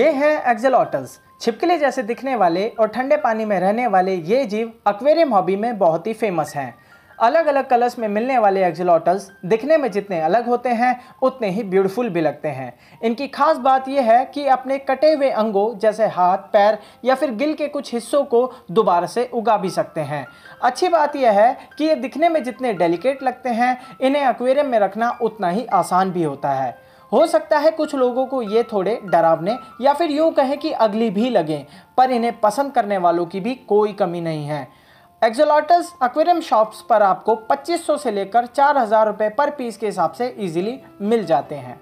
ये है एक्जलॉटल्स छिपकली जैसे दिखने वाले और ठंडे पानी में रहने वाले ये जीव एक्वेरियम हॉबी में बहुत ही फेमस हैं अलग अलग कलर्स में मिलने वाले एक्जलॉटल्स दिखने में जितने अलग होते हैं उतने ही ब्यूटीफुल भी लगते हैं इनकी खास बात यह है कि अपने कटे हुए अंगों जैसे हाथ पैर या फिर गिल के कुछ हिस्सों को दोबारा से उगा भी सकते हैं अच्छी बात यह है कि ये दिखने में जितने डेलिकेट लगते हैं इन्हें अक्वेरियम में रखना उतना ही आसान भी होता है हो सकता है कुछ लोगों को ये थोड़े डरावने या फिर यूँ कहें कि अगली भी लगें पर इन्हें पसंद करने वालों की भी कोई कमी नहीं है एक्जोलॉटस एक्वेरियम शॉप्स पर आपको 2500 से लेकर 4000 रुपए पर पीस के हिसाब से इजीली मिल जाते हैं